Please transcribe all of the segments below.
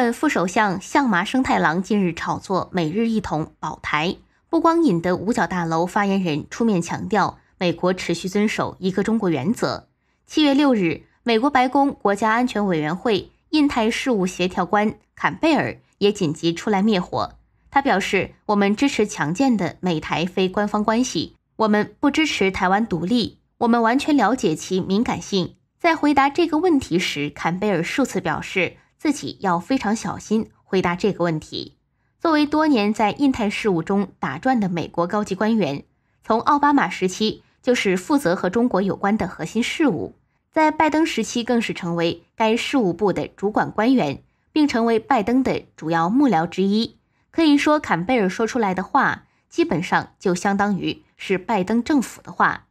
本副首相相麻生太郎近日炒作“美日一统保台”，不光引得五角大楼发言人出面强调美国持续遵守一个中国原则。七月六日，美国白宫国家安全委员会印太事务协调官坎贝尔也紧急出来灭火。他表示：“我们支持强健的美台非官方关系，我们不支持台湾独立，我们完全了解其敏感性。”在回答这个问题时，坎贝尔数次表示。自己要非常小心回答这个问题。作为多年在印太事务中打转的美国高级官员，从奥巴马时期就是负责和中国有关的核心事务，在拜登时期更是成为该事务部的主管官员，并成为拜登的主要幕僚之一。可以说，坎贝尔说出来的话，基本上就相当于是拜登政府的话。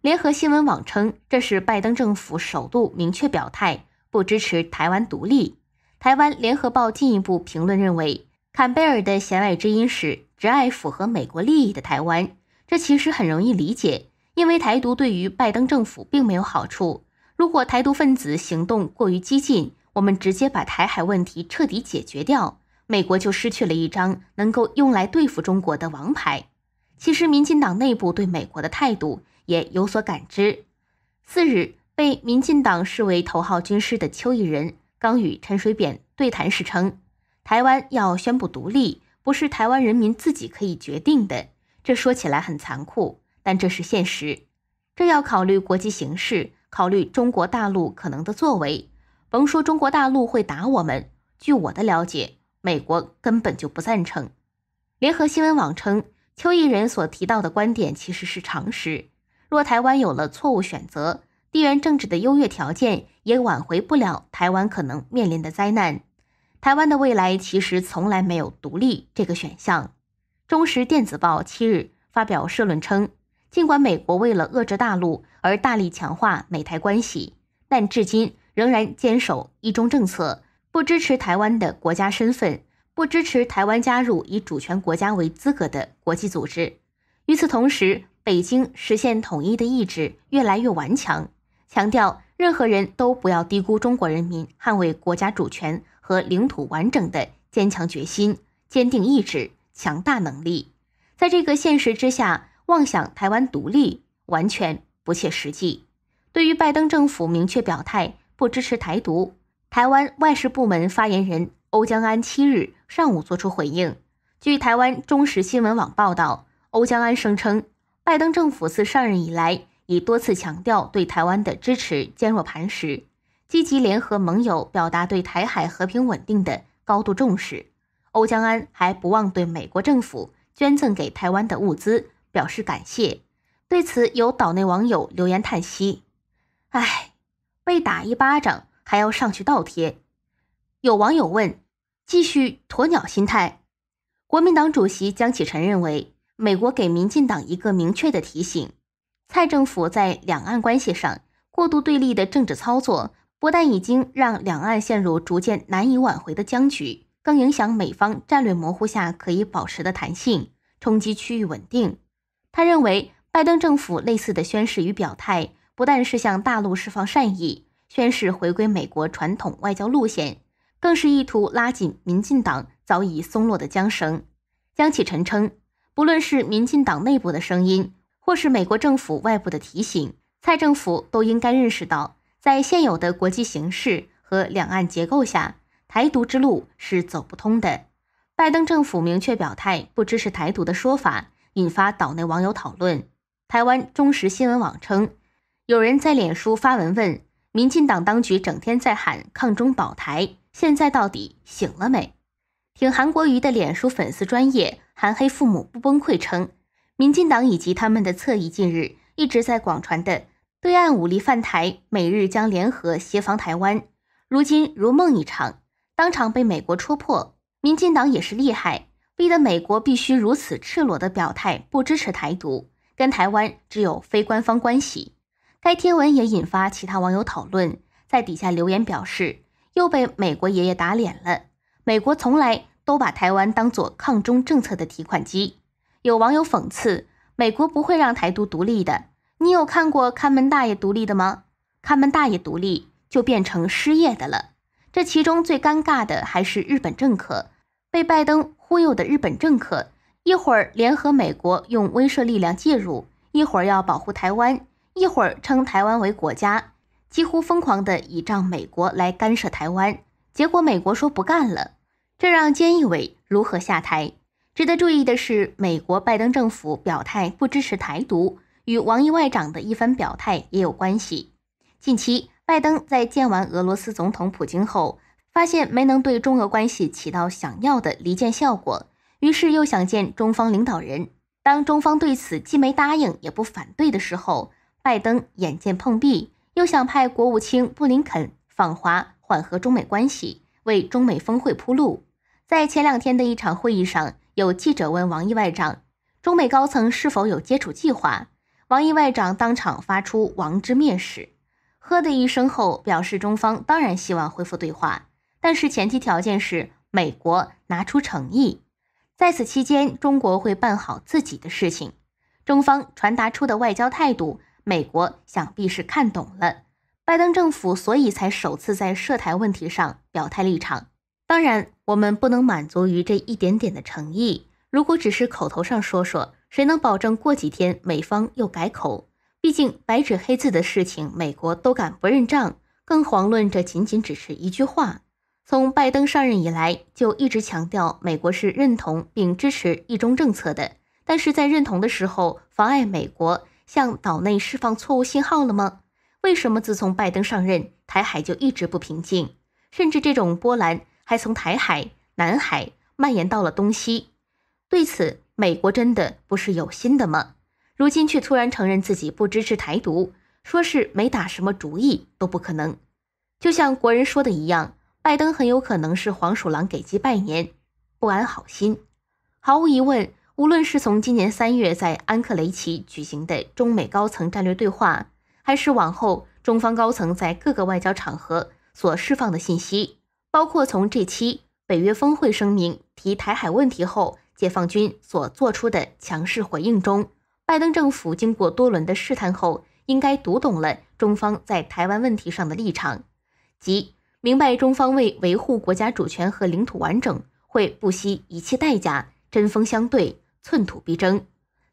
联合新闻网称，这是拜登政府首度明确表态不支持台湾独立。台湾联合报进一步评论认为，坎贝尔的弦外之音是只爱符合美国利益的台湾，这其实很容易理解，因为台独对于拜登政府并没有好处。如果台独分子行动过于激进，我们直接把台海问题彻底解决掉，美国就失去了一张能够用来对付中国的王牌。其实，民进党内部对美国的态度也有所感知。次日，被民进党视为头号军师的邱毅人。刚与陈水扁对谈时称，台湾要宣布独立不是台湾人民自己可以决定的。这说起来很残酷，但这是现实。这要考虑国际形势，考虑中国大陆可能的作为。甭说中国大陆会打我们，据我的了解，美国根本就不赞成。联合新闻网称，邱毅人所提到的观点其实是常识。若台湾有了错误选择，地缘政治的优越条件也挽回不了台湾可能面临的灾难。台湾的未来其实从来没有独立这个选项。《中时电子报》七日发表社论称，尽管美国为了遏制大陆而大力强化美台关系，但至今仍然坚守“一中”政策，不支持台湾的国家身份，不支持台湾加入以主权国家为资格的国际组织。与此同时，北京实现统一的意志越来越顽强。强调，任何人都不要低估中国人民捍卫国家主权和领土完整的坚强决心、坚定意志、强大能力。在这个现实之下，妄想台湾独立完全不切实际。对于拜登政府明确表态不支持台独，台湾外事部门发言人欧江安七日上午作出回应。据台湾中时新闻网报道，欧江安声称，拜登政府自上任以来。已多次强调对台湾的支持坚若磐石，积极联合盟友表达对台海和平稳定的高度重视。欧江安还不忘对美国政府捐赠给台湾的物资表示感谢。对此，有岛内网友留言叹息：“哎，被打一巴掌还要上去倒贴。”有网友问：“继续鸵鸟心态？”国民党主席江启臣认为，美国给民进党一个明确的提醒。蔡政府在两岸关系上过度对立的政治操作，不但已经让两岸陷入逐渐难以挽回的僵局，更影响美方战略模糊下可以保持的弹性，冲击区域稳定。他认为，拜登政府类似的宣誓与表态，不但是向大陆释放善意，宣示回归美国传统外交路线，更是意图拉紧民进党早已松落的缰绳。江启臣称，不论是民进党内部的声音。或是美国政府外部的提醒，蔡政府都应该认识到，在现有的国际形势和两岸结构下，台独之路是走不通的。拜登政府明确表态不支持台独的说法，引发岛内网友讨论。台湾中时新闻网称，有人在脸书发文问，民进党当局整天在喊抗中保台，现在到底醒了没？挺韩国瑜的脸书粉丝专业韩黑父母不崩溃称。民进党以及他们的侧翼近日一直在广传的“对岸武力犯台”，美日将联合协防台湾，如今如梦一场，当场被美国戳破。民进党也是厉害，逼得美国必须如此赤裸的表态，不支持台独，跟台湾只有非官方关系。该贴文也引发其他网友讨论，在底下留言表示：“又被美国爷爷打脸了，美国从来都把台湾当做抗中政策的提款机。”有网友讽刺美国不会让台独独立的，你有看过看门大爷独立的吗？看门大爷独立就变成失业的了。这其中最尴尬的还是日本政客，被拜登忽悠的日本政客，一会儿联合美国用威慑力量介入，一会儿要保护台湾，一会儿称台湾为国家，几乎疯狂的倚仗美国来干涉台湾，结果美国说不干了，这让菅义伟如何下台？值得注意的是，美国拜登政府表态不支持台独，与王毅外长的一番表态也有关系。近期，拜登在见完俄罗斯总统普京后，发现没能对中俄关系起到想要的离间效果，于是又想见中方领导人。当中方对此既没答应，也不反对的时候，拜登眼见碰壁，又想派国务卿布林肯访华，缓和中美关系，为中美峰会铺路。在前两天的一场会议上。有记者问王毅外长，中美高层是否有接触计划？王毅外长当场发出王之蔑视，呵的一声后表示，中方当然希望恢复对话，但是前提条件是美国拿出诚意。在此期间，中国会办好自己的事情。中方传达出的外交态度，美国想必是看懂了。拜登政府所以才首次在涉台问题上表态立场。当然，我们不能满足于这一点点的诚意。如果只是口头上说说，谁能保证过几天美方又改口？毕竟白纸黑字的事情，美国都敢不认账，更遑论这仅仅只是一句话。从拜登上任以来，就一直强调美国是认同并支持“一中”政策的。但是在认同的时候，妨碍美国向岛内释放错误信号了吗？为什么自从拜登上任，台海就一直不平静，甚至这种波澜？还从台海、南海蔓延到了东西，对此，美国真的不是有心的吗？如今却突然承认自己不支持台独，说是没打什么主意都不可能。就像国人说的一样，拜登很有可能是黄鼠狼给鸡拜年，不安好心。毫无疑问，无论是从今年三月在安克雷奇举行的中美高层战略对话，还是往后中方高层在各个外交场合所释放的信息。包括从这期北约峰会声明提台海问题后，解放军所做出的强势回应中，拜登政府经过多轮的试探后，应该读懂了中方在台湾问题上的立场，即明白中方为维护国家主权和领土完整，会不惜一切代价，针锋相对，寸土必争。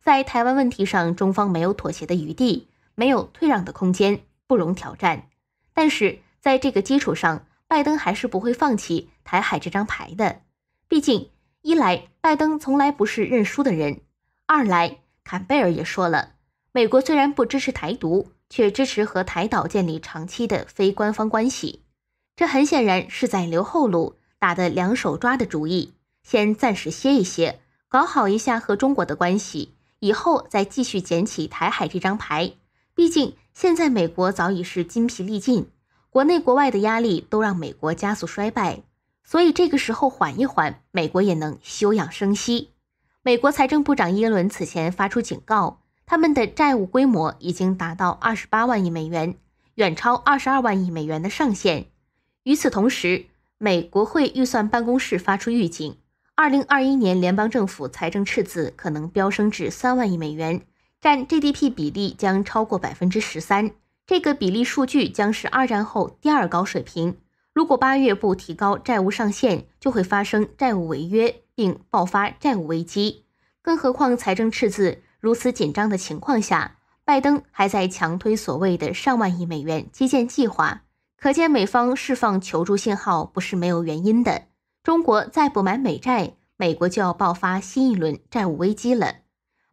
在台湾问题上，中方没有妥协的余地，没有退让的空间，不容挑战。但是在这个基础上。拜登还是不会放弃台海这张牌的，毕竟一来拜登从来不是认输的人，二来坎贝尔也说了，美国虽然不支持台独，却支持和台岛建立长期的非官方关系，这很显然是在留后路，打的两手抓的主意，先暂时歇一歇，搞好一下和中国的关系，以后再继续捡起台海这张牌，毕竟现在美国早已是筋疲力尽。国内国外的压力都让美国加速衰败，所以这个时候缓一缓，美国也能休养生息。美国财政部长耶伦此前发出警告，他们的债务规模已经达到二十八万亿美元，远超二十二万亿美元的上限。与此同时，美国会预算办公室发出预警，二零二一年联邦政府财政赤字可能飙升至三万亿美元，占 GDP 比例将超过百分之十三。这个比例数据将是二战后第二高水平。如果八月不提高债务上限，就会发生债务违约并爆发债务危机。更何况财政赤字如此紧张的情况下，拜登还在强推所谓的上万亿美元基建计划，可见美方释放求助信号不是没有原因的。中国再不买美债，美国就要爆发新一轮债务危机了。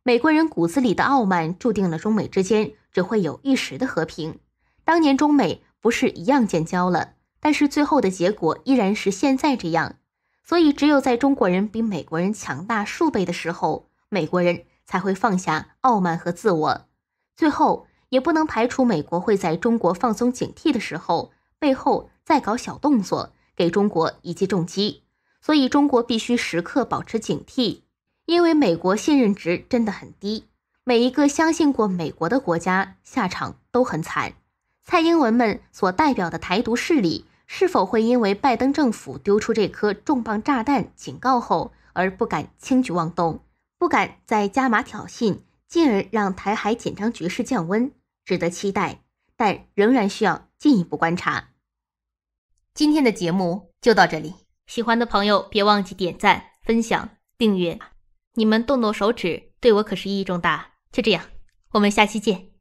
美国人骨子里的傲慢，注定了中美之间。只会有一时的和平。当年中美不是一样建交了，但是最后的结果依然是现在这样。所以，只有在中国人比美国人强大数倍的时候，美国人才会放下傲慢和自我。最后，也不能排除美国会在中国放松警惕的时候，背后再搞小动作，给中国一记重击。所以，中国必须时刻保持警惕，因为美国信任值真的很低。每一个相信过美国的国家下场都很惨。蔡英文们所代表的台独势力是否会因为拜登政府丢出这颗重磅炸弹警告后而不敢轻举妄动，不敢再加码挑衅，进而让台海紧张局势降温，值得期待，但仍然需要进一步观察。今天的节目就到这里，喜欢的朋友别忘记点赞、分享、订阅，你们动动手指对我可是意义重大。就这样，我们下期见。